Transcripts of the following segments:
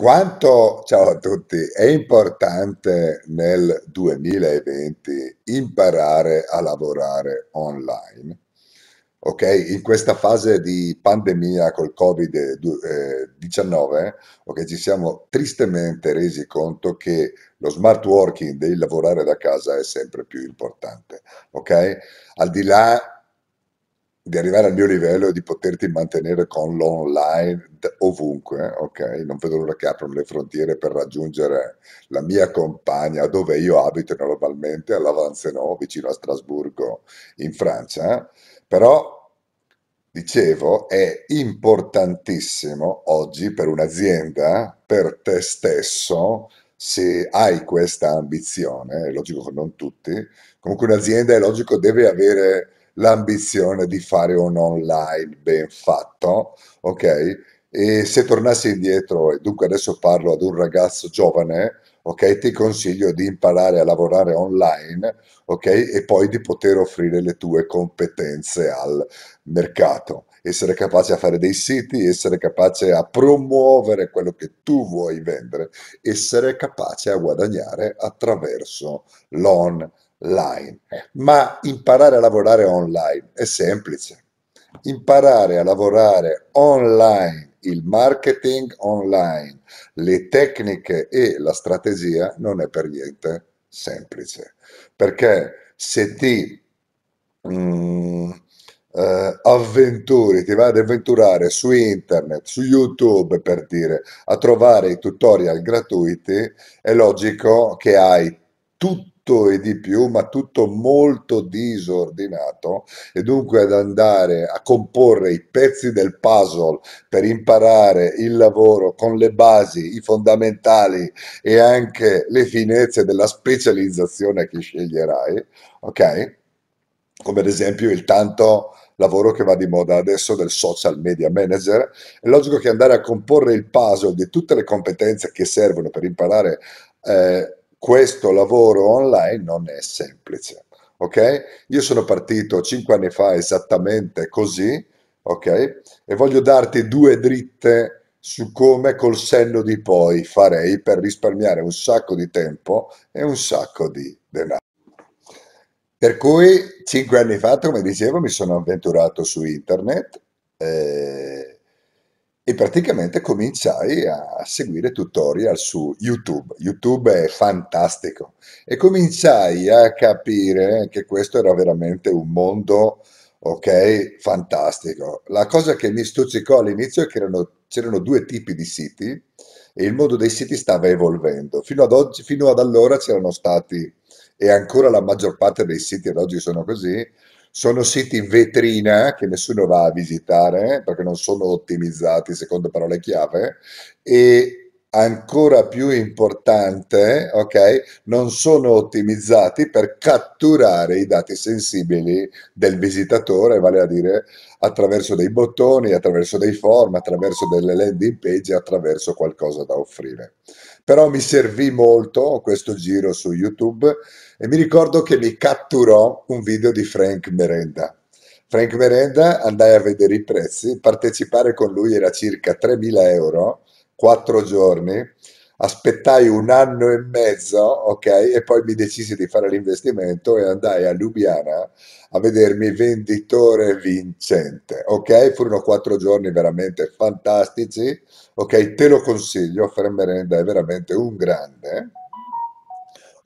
Quanto, ciao a tutti, è importante nel 2020 imparare a lavorare online? Ok, in questa fase di pandemia col Covid-19, okay, ci siamo tristemente resi conto che lo smart working del lavorare da casa è sempre più importante. Ok, al di là di arrivare al mio livello e di poterti mantenere con l'online ovunque, ok? Non vedo l'ora che aprono le frontiere per raggiungere la mia compagna dove io abito normalmente, all'Avanceno, vicino a Strasburgo, in Francia, però dicevo è importantissimo oggi per un'azienda, per te stesso, se hai questa ambizione, è logico che non tutti, comunque un'azienda è logico deve avere l'ambizione di fare un online ben fatto, ok? E se tornassi indietro, e dunque adesso parlo ad un ragazzo giovane, ok? Ti consiglio di imparare a lavorare online, ok? E poi di poter offrire le tue competenze al mercato, essere capace a fare dei siti, essere capace a promuovere quello che tu vuoi vendere, essere capace a guadagnare attraverso l'on offline, ma imparare a lavorare online è semplice. Imparare a lavorare online, il marketing online, le tecniche e la strategia non è per niente semplice, perché se ti mm, eh, avventuri, ti vai ad avventurare su internet, su YouTube per dire, a trovare i tutorial gratuiti, è logico che hai tutti tutto e di più, ma tutto molto disordinato e dunque ad andare a comporre i pezzi del puzzle per imparare il lavoro con le basi, i fondamentali e anche le finezze della specializzazione che sceglierai, ok? Come ad esempio il tanto lavoro che va di moda adesso del social media manager, è logico che andare a comporre il puzzle di tutte le competenze che servono per imparare eh, questo lavoro online non è semplice. Ok? Io sono partito cinque anni fa esattamente così, ok? E voglio darti due dritte su come col senno di poi farei per risparmiare un sacco di tempo e un sacco di denaro. Per cui cinque anni fa, come dicevo, mi sono avventurato su internet. Eh, e praticamente cominciai a seguire tutorial su YouTube. YouTube è fantastico e cominciai a capire che questo era veramente un mondo, ok, fantastico. La cosa che mi stuzzicò all'inizio è che erano, c'erano due tipi di siti e il mondo dei siti stava evolvendo. Fino ad, oggi, fino ad allora c'erano stati, e ancora la maggior parte dei siti ad oggi sono così, sono siti in vetrina che nessuno va a visitare eh, perché non sono ottimizzati, secondo parole chiave, e ancora più importante, ok, non sono ottimizzati per catturare i dati sensibili del visitatore, vale a dire attraverso dei bottoni, attraverso dei form, attraverso delle landing page, attraverso qualcosa da offrire però mi servì molto questo giro su YouTube e mi ricordo che mi catturò un video di Frank Merenda. Frank Merenda andai a vedere i prezzi, partecipare con lui era circa 3.000 euro, 4 giorni aspettai un anno e mezzo, ok, e poi mi decisi di fare l'investimento e andai a Ljubljana a vedermi venditore vincente, ok? Furono quattro giorni veramente fantastici, ok? Te lo consiglio, Fran è veramente un grande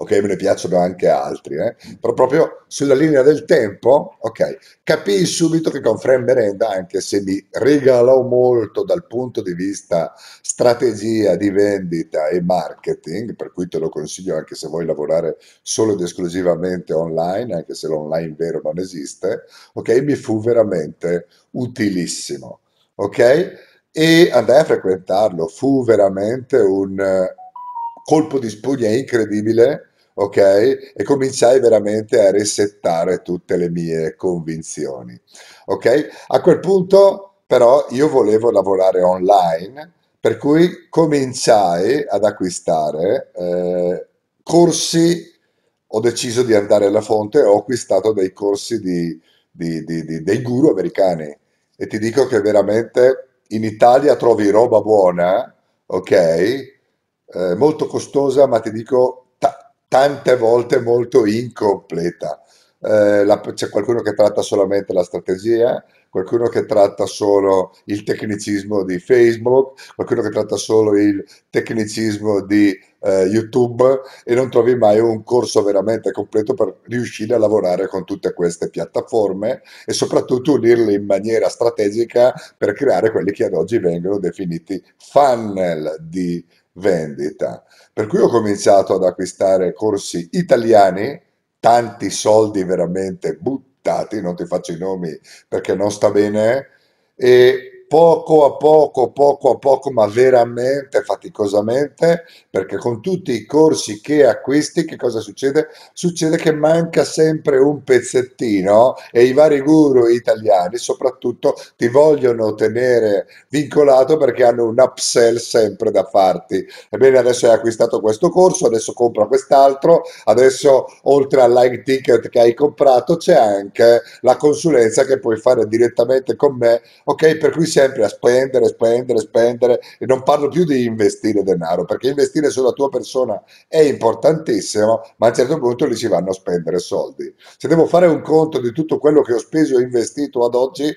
ok, me ne piacciono anche altri, eh? però proprio sulla linea del tempo, ok, capii subito che con Fran Merenda, anche se mi regalò molto dal punto di vista strategia di vendita e marketing, per cui te lo consiglio anche se vuoi lavorare solo ed esclusivamente online, anche se l'online vero non esiste, ok, mi fu veramente utilissimo, ok? E andai a frequentarlo, fu veramente un colpo di spugna incredibile ok? E cominciai veramente a resettare tutte le mie convinzioni, ok? A quel punto però io volevo lavorare online, per cui cominciai ad acquistare eh, corsi, ho deciso di andare alla fonte, ho acquistato dei corsi di, di, di, dei guru americani e ti dico che veramente in Italia trovi roba buona, ok? Eh, molto costosa, ma ti dico tante volte molto incompleta. Eh, la, c'è qualcuno che tratta solamente la strategia, qualcuno che tratta solo il tecnicismo di Facebook, qualcuno che tratta solo il tecnicismo di eh, YouTube e non trovi mai un corso veramente completo per riuscire a lavorare con tutte queste piattaforme e soprattutto unirle in maniera strategica per creare quelli che ad oggi vengono definiti funnel di vendita. Per cui ho cominciato ad acquistare corsi italiani, tanti soldi veramente buttati, non ti faccio i nomi perché non sta bene, e poco a poco, poco a poco, ma veramente faticosamente, perché con tutti i corsi che acquisti, che cosa succede? Succede che manca sempre un pezzettino e i vari guru italiani soprattutto ti vogliono tenere vincolato perché hanno un upsell sempre da farti. Ebbene, adesso hai acquistato questo corso, adesso compra quest'altro, adesso oltre al like ticket che hai comprato c'è anche la consulenza che puoi fare direttamente con me, ok? Per cui sempre a spendere, spendere, spendere e non parlo più di investire denaro perché investire sulla tua persona è importantissimo, ma a un certo punto lì si vanno a spendere soldi. Se devo fare un conto di tutto quello che ho speso e investito ad oggi,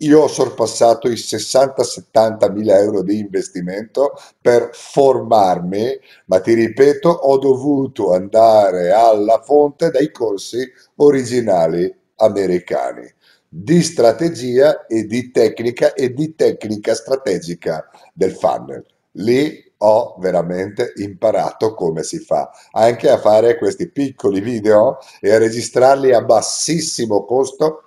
io ho sorpassato i 60-70 mila euro di investimento per formarmi, ma ti ripeto, ho dovuto andare alla fonte dei corsi originali americani di strategia e di tecnica e di tecnica strategica del funnel. Lì ho veramente imparato come si fa anche a fare questi piccoli video e a registrarli a bassissimo costo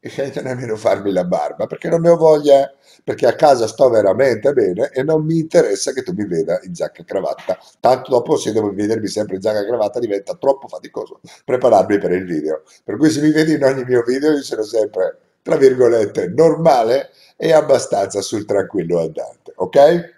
e senza nemmeno farmi la barba, perché non ne ho voglia, perché a casa sto veramente bene e non mi interessa che tu mi veda in giacca e cravatta. Tanto dopo se devo vedermi sempre in giacca e cravatta diventa troppo faticoso prepararmi per il video. Per cui se mi vedi in ogni mio video io sono sempre, tra virgolette, normale e abbastanza sul tranquillo andante, ok?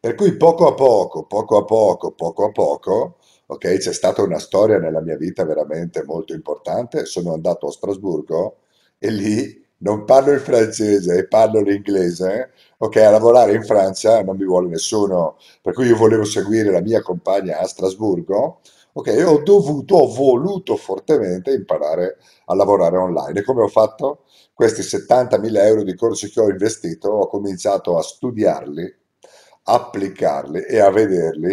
Per cui poco a poco, poco a poco, poco a poco, ok, c'è stata una storia nella mia vita veramente molto importante. Sono andato a Strasburgo e lì non parlo il francese e parlo l'inglese, eh? ok, a lavorare in Francia non mi vuole nessuno, per cui io volevo seguire la mia compagna a Strasburgo, ok, ho dovuto, ho voluto fortemente imparare a lavorare online. E come ho fatto? Questi 70.000 euro di corsi che ho investito, ho cominciato a studiarli, applicarli e a vederli,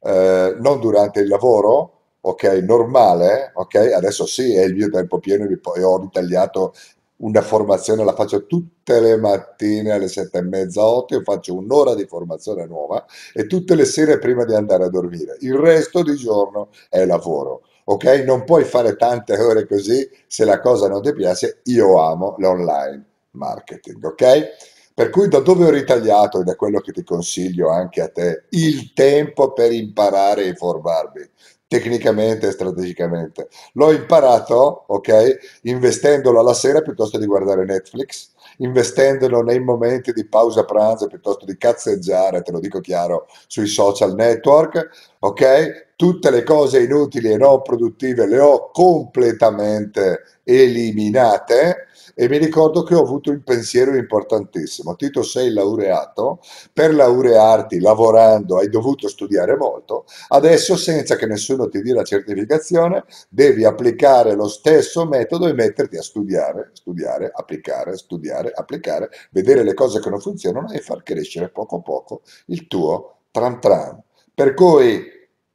eh, non durante il lavoro, ok, normale, ok, adesso sì, è il mio tempo pieno e ho ritagliato una formazione, la faccio tutte le mattine alle sette e mezza, otto, faccio un'ora di formazione nuova e tutte le sere prima di andare a dormire. Il resto di giorno è lavoro. Ok, non puoi fare tante ore così se la cosa non ti piace. Io amo l'online marketing, ok? Per cui da dove ho ritagliato, ed è quello che ti consiglio anche a te, il tempo per imparare e informarvi? tecnicamente e strategicamente. L'ho imparato, ok, investendolo alla sera piuttosto di guardare Netflix, investendolo nei momenti di pausa pranzo piuttosto di cazzeggiare, te lo dico chiaro, sui social network, ok? Tutte le cose inutili e non produttive le ho completamente eliminate e mi ricordo che ho avuto un pensiero importantissimo. Tito sei laureato, per laurearti lavorando hai dovuto studiare molto, adesso senza che nessuno ti dia la certificazione devi applicare lo stesso metodo e metterti a studiare, studiare, applicare, studiare, applicare, vedere le cose che non funzionano e far crescere poco a poco il tuo tram tram. Per cui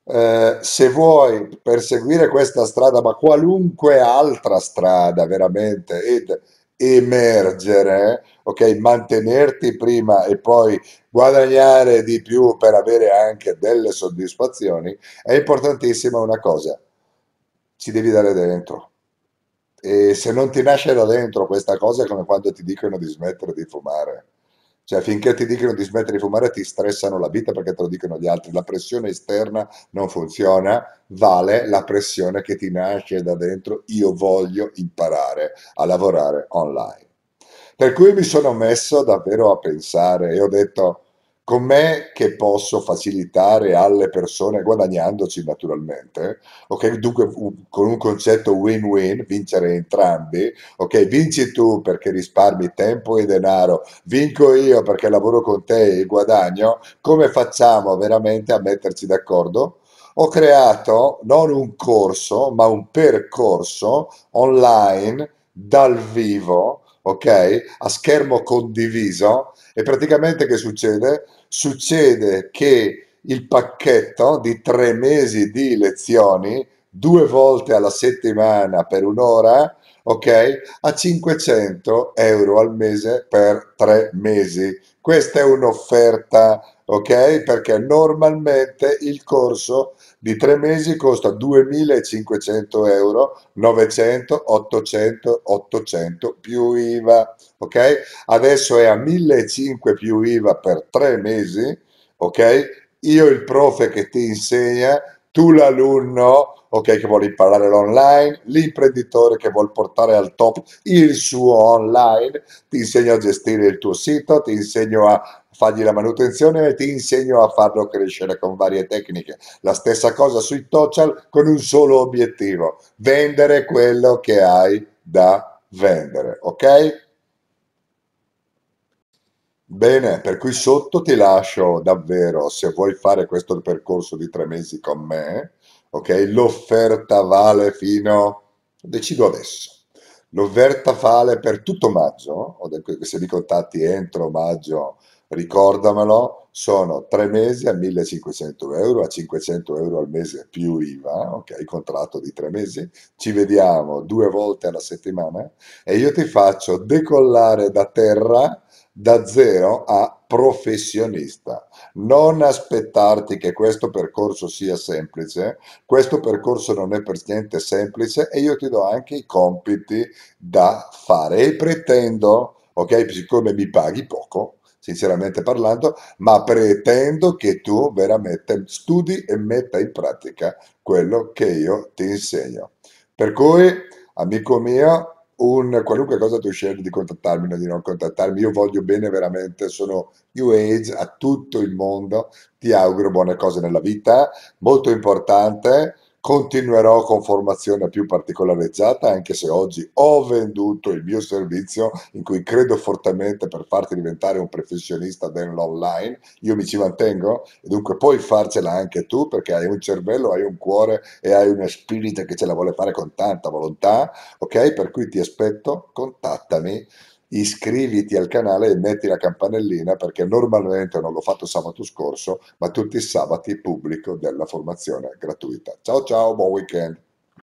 eh, se vuoi perseguire questa strada, ma qualunque altra strada veramente, ed emergere, ok? Mantenerti prima e poi guadagnare di più per avere anche delle soddisfazioni, è importantissima una cosa, ci devi dare dentro. E se non ti nasce da dentro questa cosa è come quando ti dicono di smettere di fumare. Cioè, finché ti dicono di smettere di fumare, ti stressano la vita perché te lo dicono gli altri. La pressione esterna non funziona, vale la pressione che ti nasce da dentro. Io voglio imparare a lavorare online. Per cui mi sono messo davvero a pensare e ho detto Com'è che posso facilitare alle persone, guadagnandoci naturalmente, ok? Dunque con un concetto win-win, vincere entrambi, ok? Vinci tu perché risparmi tempo e denaro, vinco io perché lavoro con te e guadagno, come facciamo veramente a metterci d'accordo? Ho creato non un corso, ma un percorso online dal vivo ok? A schermo condiviso e praticamente che succede? Succede che il pacchetto di tre mesi di lezioni, due volte alla settimana per un'ora, ok? A 500 euro al mese per tre mesi. Questa è un'offerta, ok? Perché normalmente il corso di tre mesi costa 2.500 euro, 900, 800, 800 più IVA, ok? Adesso è a 1.500 più IVA per tre mesi, ok? Io il prof che ti insegna tu l'alunno okay, che vuole imparare l'online, l'imprenditore che vuole portare al top il suo online, ti insegno a gestire il tuo sito, ti insegno a fargli la manutenzione e ti insegno a farlo crescere con varie tecniche. La stessa cosa sui social con un solo obiettivo, vendere quello che hai da vendere, ok? Bene, per cui sotto ti lascio davvero, se vuoi fare questo percorso di tre mesi con me, ok? L'offerta vale fino, decido adesso, l'offerta vale per tutto maggio, se mi contatti entro maggio ricordamelo, sono tre mesi a 1500 euro, a 500 euro al mese più IVA, ok, contratto di tre mesi, ci vediamo due volte alla settimana e io ti faccio decollare da terra da zero a professionista. Non aspettarti che questo percorso sia semplice, questo percorso non è per niente semplice e io ti do anche i compiti da fare e pretendo, ok, siccome mi paghi poco, sinceramente parlando, ma pretendo che tu veramente studi e metta in pratica quello che io ti insegno. Per cui, amico mio, un, qualunque cosa tu scegli di contattarmi o di non contattarmi, io voglio bene veramente, sono New Age a tutto il mondo, ti auguro buone cose nella vita, molto importante, Continuerò con formazione più particolarizzata, anche se oggi ho venduto il mio servizio in cui credo fortemente per farti diventare un professionista dell'online. Io mi ci mantengo e dunque puoi farcela anche tu perché hai un cervello, hai un cuore e hai uno spirito che ce la vuole fare con tanta volontà, ok? Per cui ti aspetto, contattami iscriviti al canale e metti la campanellina perché normalmente non l'ho fatto sabato scorso, ma tutti i sabati pubblico della formazione gratuita. Ciao ciao, buon weekend!